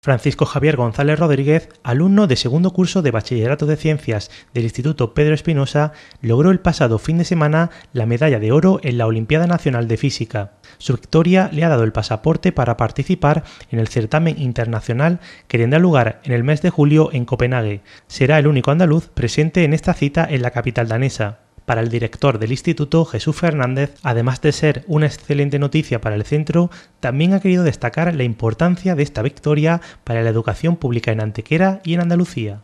Francisco Javier González Rodríguez, alumno de segundo curso de Bachillerato de Ciencias del Instituto Pedro Espinosa, logró el pasado fin de semana la medalla de oro en la Olimpiada Nacional de Física. Su victoria le ha dado el pasaporte para participar en el certamen internacional que tendrá lugar en el mes de julio en Copenhague. Será el único andaluz presente en esta cita en la capital danesa. Para el director del instituto, Jesús Fernández, además de ser una excelente noticia para el centro, también ha querido destacar la importancia de esta victoria para la educación pública en Antequera y en Andalucía.